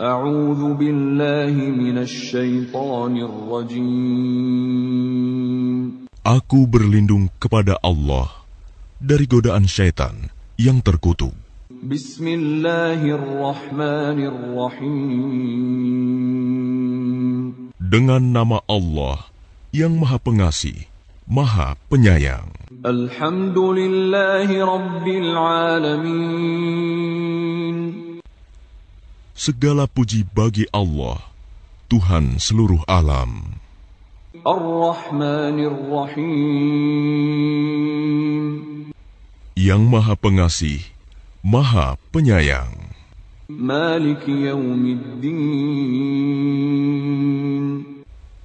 A'udzu billahi minasyaitonir rajim. Aku berlindung kepada Allah dari godaan syaitan yang terkutuk. Bismillahirrahmanirrahim. Dengan nama Allah yang Maha Pengasih, Maha Penyayang. Alhamdulillahi Rabbil Alamin. Segala puji bagi Allah, Tuhan seluruh alam. Yang Maha Pengasih, Maha Penyayang.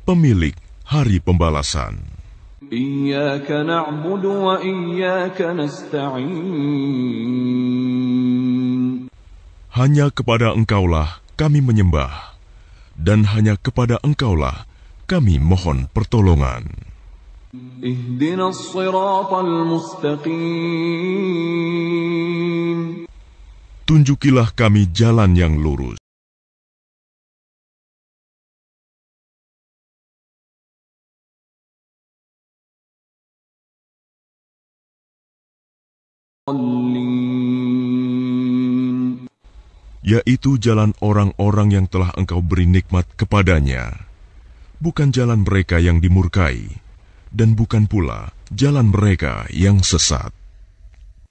Pemilik Hari Pembalasan. na'budu wa nasta'in hanya kepada Engkaulah kami menyembah, dan hanya kepada Engkaulah kami mohon pertolongan. Tunjukilah kami jalan yang lurus yaitu jalan orang-orang yang telah engkau beri nikmat kepadanya, bukan jalan mereka yang dimurkai, dan bukan pula jalan mereka yang sesat.